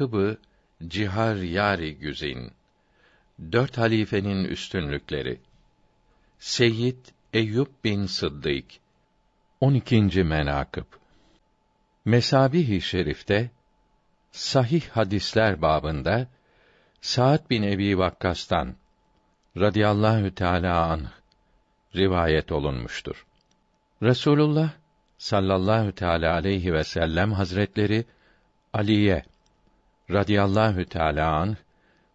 nakıb Cihar Yari Güzin Dört halifenin üstünlükleri Seyyid Eyyub bin Sıddık 12. menakıb Mesabih-i Şerif'te sahih hadisler babında Sa'd bin Ebi Vakkas'tan radıyallahu teala anh rivayet olunmuştur. Resulullah sallallahu teala aleyhi ve sellem hazretleri Ali'ye radıyallahu teala anh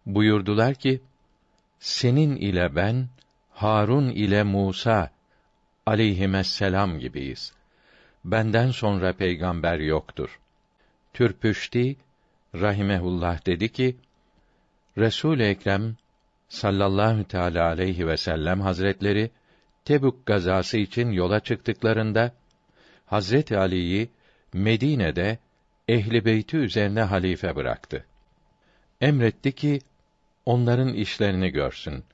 buyurdular ki senin ile ben Harun ile Musa aleyhisselam gibiyiz. Benden sonra peygamber yoktur. Türpüştü, rahimehullah dedi ki Resul Ekrem sallallahu teala aleyhi ve sellem hazretleri Tebük gazası için yola çıktıklarında Hazret Ali'yi Medine'de Ehli Beyti üzerine halife bıraktı. Emretti ki onların işlerini görsün.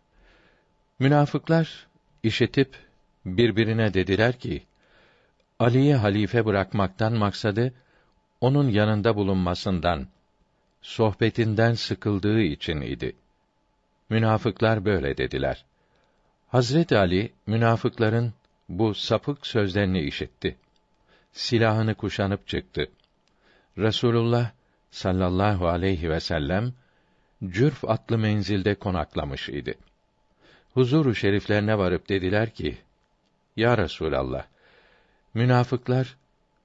Münafıklar işitip birbirine dediler ki Ali'yi halife bırakmaktan maksadı onun yanında bulunmasından, sohbetinden sıkıldığı için idi. Münafıklar böyle dediler. Hazret Ali münafıkların bu sapık sözlerini işitti. Silahını kuşanıp çıktı. Resulullah sallallahu aleyhi ve sellem Cürf adlı menzilde konaklamış idi. Huzuru şeriflerine varıp dediler ki: Ya Resulallah, münafıklar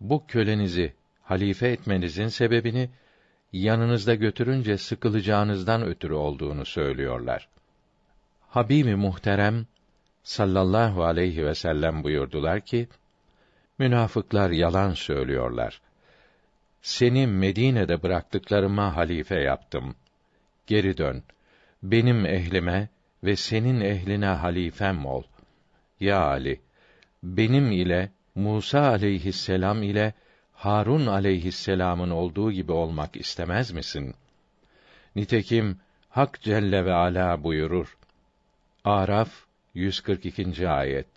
bu kölenizi halife etmenizin sebebini yanınızda götürünce sıkılacağınızdan ötürü olduğunu söylüyorlar. Habibi muhterem sallallahu aleyhi ve sellem buyurdular ki: Münafıklar yalan söylüyorlar seni Medine'de bıraktıklarıma halife yaptım. Geri dön. Benim ehlime ve senin ehline halifem ol. Ya Ali, benim ile Musa aleyhisselam ile Harun aleyhisselamın olduğu gibi olmak istemez misin? Nitekim Hak Celle ve Ala buyurur. Araf 142. ayet.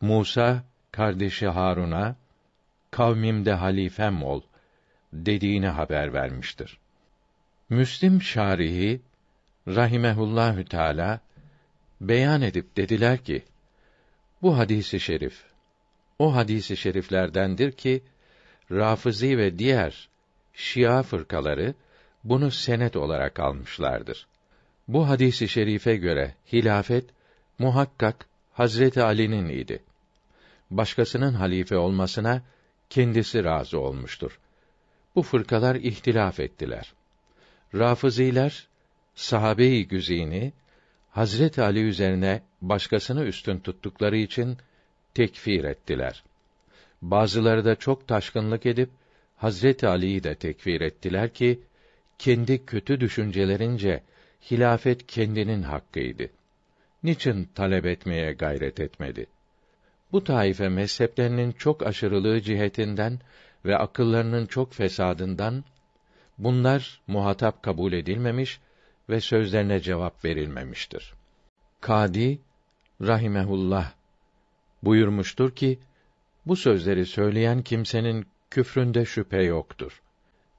Musa kardeşi Harun'a kavmimde halifem ol dediğini haber vermiştir. Müslim şarihi rahimehullahü teala beyan edip dediler ki bu hadisi şerif o hadisi şeriflerdendir ki Rafizi ve diğer Şia fırkaları bunu senet olarak almışlardır. Bu hadisi şerife göre hilafet muhakkak Hazreti Ali'nin idi. Başkasının halife olmasına kendisi razı olmuştur. Bu fırkalar ihtilaf ettiler. Rafiziler sahabe-i güzini Hazret Ali üzerine başkasını üstün tuttukları için tekfir ettiler. Bazıları da çok taşkınlık edip Hazret Ali'yi de tekfir ettiler ki kendi kötü düşüncelerince hilafet kendinin hakkıydı. Niçin talep etmeye gayret etmedi? Bu taife mezheplerinin çok aşırılığı cihetinden ve akıllarının çok fesadından bunlar muhatap kabul edilmemiş ve sözlerine cevap verilmemiştir. Kadi rahimehullah buyurmuştur ki bu sözleri söyleyen kimsenin küfründe şüphe yoktur.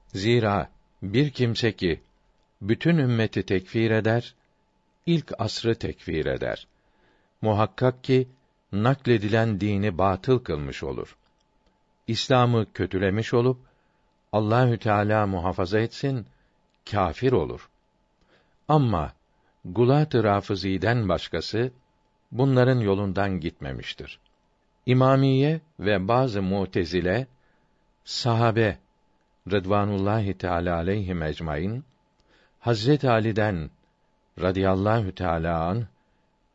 Zira bir kimse ki bütün ümmeti tekfir eder, ilk asrı tekfir eder. Muhakkak ki nakledilen dini batıl kılmış olur. İslam'ı kötülemiş olup Allahü Teala muhafaza etsin kafir olur. Ama Gulat-ı Rafizi'den başkası bunların yolundan gitmemiştir. İmamiye ve bazı Mutezile sahabe Rıdvanullahi Teala aleyhi mecmain Hazret Ali'den radıyallahu teala an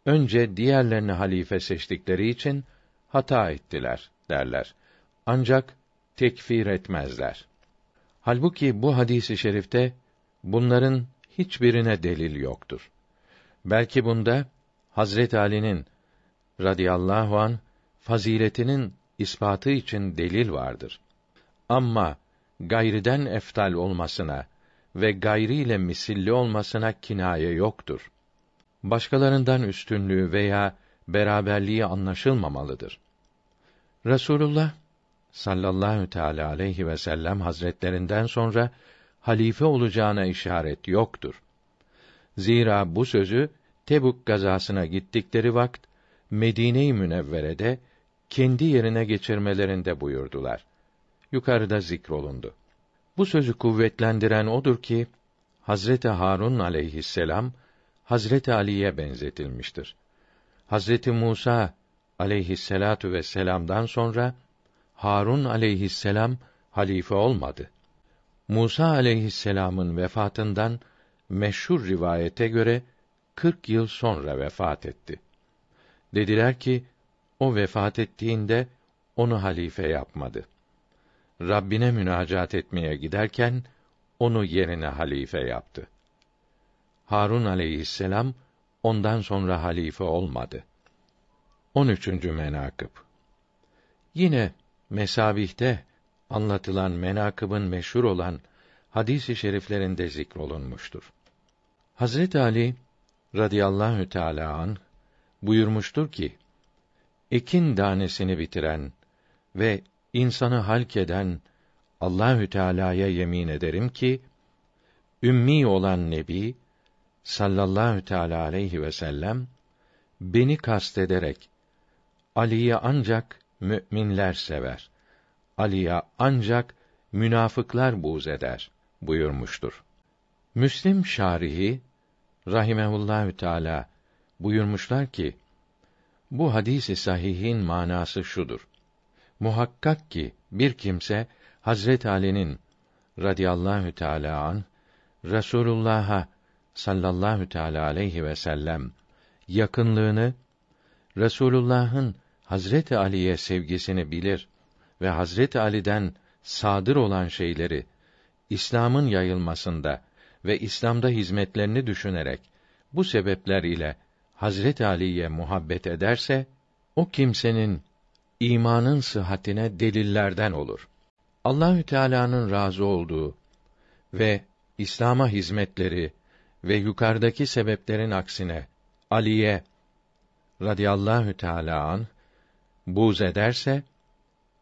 önce diğerlerini halife seçtikleri için hata ettiler derler. Ancak tekfir etmezler. Halbuki bu hadisi şerifte bunların hiçbirine delil yoktur. Belki bunda Hazret Ali'nin radıyallahu an faziletinin ispatı için delil vardır. Ama gayriden eftal olmasına ve gayri ile misilli olmasına kinaye yoktur. Başkalarından üstünlüğü veya beraberliği anlaşılmamalıdır. Rasulullah sallallahu teala aleyhi ve sellem hazretlerinden sonra halife olacağına işaret yoktur. Zira bu sözü Tebuk gazasına gittikleri vakt Medine-i Münevvere'de kendi yerine geçirmelerinde buyurdular. Yukarıda zikrolundu. Bu sözü kuvvetlendiren odur ki Hazreti Harun aleyhisselam Hazreti Ali'ye benzetilmiştir. Hazreti Musa aleyhisselatu vesselam'dan sonra Harun aleyhisselam halife olmadı. Musa aleyhisselamın vefatından meşhur rivayete göre 40 yıl sonra vefat etti. Dediler ki o vefat ettiğinde onu halife yapmadı. Rabbine münacat etmeye giderken onu yerine halife yaptı. Harun aleyhisselam ondan sonra halife olmadı. 13. menakıb Yine Mesabih'te anlatılan menakıbın meşhur olan hadisi i şeriflerinde zikrolunmuştur. Hazret Ali radıyallahu teala an buyurmuştur ki: Ekin danesini bitiren ve insanı halk eden Allahü Teala'ya yemin ederim ki ümmi olan nebi sallallahu teala aleyhi ve sellem beni kastederek Ali'yi ancak müminler sever. Ali'ye ancak münafıklar buğz eder buyurmuştur. Müslim şarihi rahimehullahü teala buyurmuşlar ki bu hadisi sahihin manası şudur. Muhakkak ki bir kimse Hazret Ali'nin radıyallahu teala an Resulullah'a sallallahu teala aleyhi ve sellem yakınlığını Resulullah'ın Hazreti Ali'ye sevgisini bilir ve Hazreti Ali'den sadır olan şeyleri İslam'ın yayılmasında ve İslam'da hizmetlerini düşünerek bu sebepler ile Hazreti Ali'ye muhabbet ederse o kimsenin imanın sıhhatine delillerden olur. Allahü Teala'nın razı olduğu ve İslam'a hizmetleri ve yukarıdaki sebeplerin aksine Ali'ye radıyallahu teala an Buz ederse,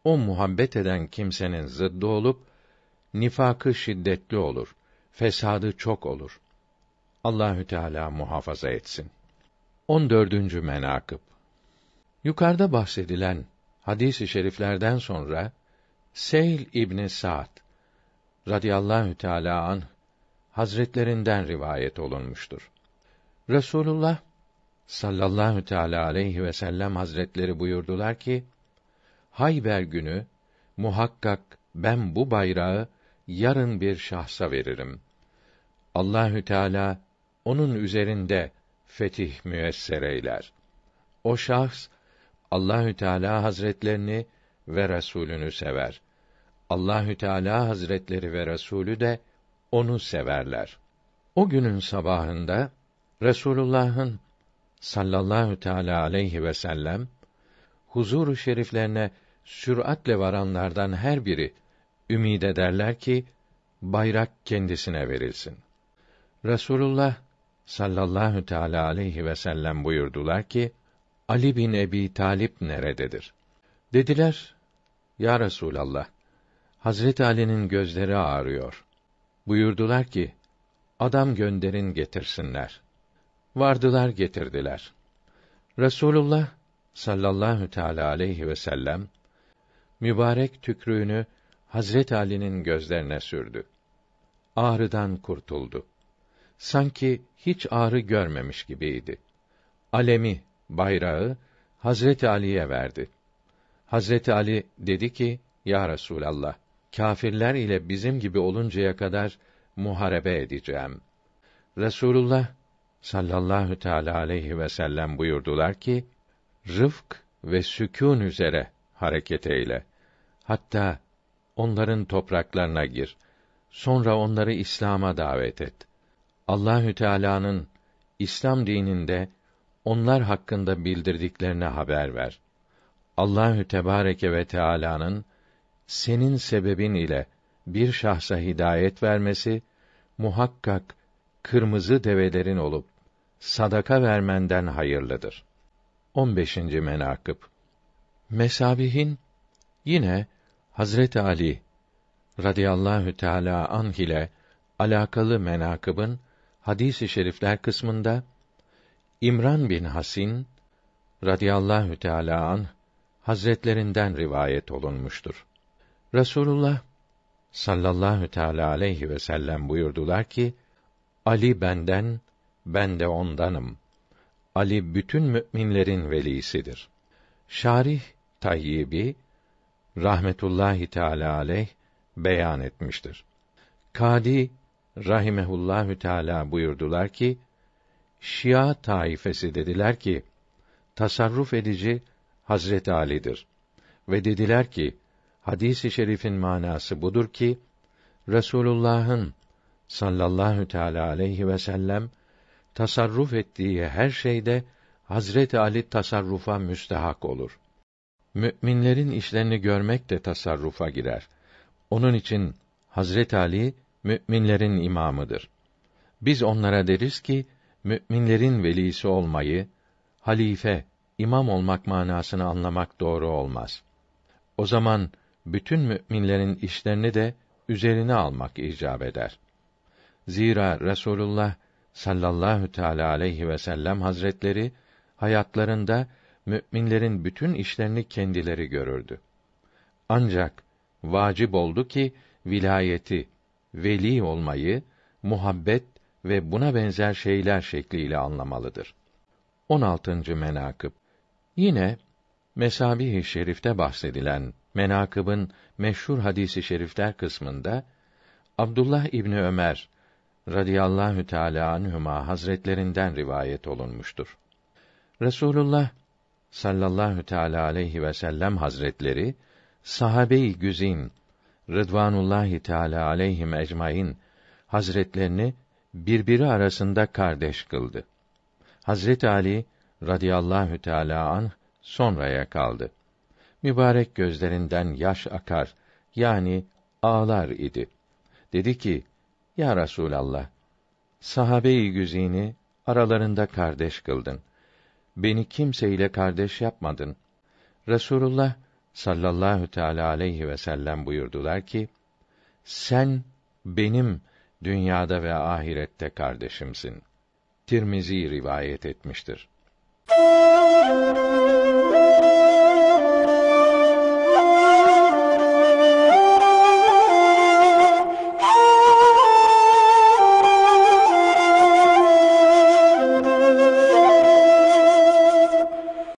o muhabbet eden kimsenin zıddı olup, nifakı şiddetli olur, fesadı çok olur. Allahü Teala muhafaza etsin. 14. menakıb Yukarıda bahsedilen hadis-i şeriflerden sonra Sehl İbni Sa'd radıyallahu teala an hazretlerinden rivayet olunmuştur. Resulullah sallallahu teala aleyhi ve sellem hazretleri buyurdular ki Hayber günü muhakkak ben bu bayrağı yarın bir şahsa veririm. Allahü Teala onun üzerinde fetih müesser eyler. O şahs Allahü Teala Hazretlerini ve Resulünü sever. Allahü Teala Hazretleri ve Resulü de onu severler. O günün sabahında Resulullah'ın sallallahu teala aleyhi ve sellem huzuru şeriflerine süratle varanlardan her biri ümid ederler ki bayrak kendisine verilsin. Resulullah sallallahu teala aleyhi ve sellem buyurdular ki Ali bin Ebi Talip nerededir? Dediler: Ya Resulallah, Hazret Ali'nin gözleri ağrıyor. Buyurdular ki: Adam gönderin getirsinler vardılar getirdiler. Resulullah sallallahu teala aleyhi ve sellem mübarek tükrüğünü Hazret Ali'nin gözlerine sürdü. Ağrıdan kurtuldu. Sanki hiç ağrı görmemiş gibiydi. Alemi, bayrağı Hazret Ali'ye verdi. Hazret Ali dedi ki: Ya Resulallah, kâfirler ile bizim gibi oluncaya kadar muharebe edeceğim. Resulullah sallallahu teala aleyhi ve sellem buyurdular ki rıfk ve sükûn üzere hareket eyle. Hatta onların topraklarına gir. Sonra onları İslam'a davet et. Allahü Teala'nın İslam dininde onlar hakkında bildirdiklerine haber ver. Allahü Tebareke ve Teala'nın senin sebebin ile bir şahsa hidayet vermesi muhakkak kırmızı develerin olup sadaka vermenden hayırlıdır. 15. menakıb Mesabihin yine Hazreti Ali radıyallahu teala anh ile alakalı menakıbın hadisi i şerifler kısmında İmran bin Hasin radıyallahu teala anh hazretlerinden rivayet olunmuştur. Rasulullah, sallallahu teala aleyhi ve sellem buyurdular ki Ali benden ben de ondanım. Ali bütün müminlerin velisidir. Şarih Tayyibi rahmetullahi teala aleyh beyan etmiştir. Kadi rahimehullahü teala buyurdular ki Şia taifesi dediler ki tasarruf edici Hazret Ali'dir ve dediler ki hadisi şerifin manası budur ki Resulullah'ın sallallahu teala aleyhi ve sellem tasarruf ettiği her şeyde Hazreti Ali tasarrufa müstehak olur. Müminlerin işlerini görmek de tasarrufa girer. Onun için Hazret Ali müminlerin imamıdır. Biz onlara deriz ki müminlerin velisi olmayı halife, imam olmak manasını anlamak doğru olmaz. O zaman bütün müminlerin işlerini de üzerine almak icap eder. Zira Resulullah sallallahu teala aleyhi ve sellem hazretleri hayatlarında müminlerin bütün işlerini kendileri görürdü. Ancak vacip oldu ki vilayeti, veli olmayı, muhabbet ve buna benzer şeyler şekliyle anlamalıdır. 16. menakıb Yine Mesabih-i Şerif'te bahsedilen menakıbın meşhur hadisi şerifler kısmında Abdullah İbni Ömer radıyallahu teala anhuma hazretlerinden rivayet olunmuştur. Resulullah sallallahu teala aleyhi ve sellem hazretleri sahabe-i güzin Rıdvanullahi Teala aleyhim ecmaîn hazretlerini birbiri arasında kardeş kıldı. Hazret Ali radıyallahu teala an sonraya kaldı. Mübarek gözlerinden yaş akar yani ağlar idi. Dedi ki: ya Resûlallah, sahabe-i güzini aralarında kardeş kıldın. Beni kimseyle kardeş yapmadın. Resulullah sallallahu teala aleyhi ve sellem buyurdular ki: Sen benim dünyada ve ahirette kardeşimsin. Tirmizi rivayet etmiştir.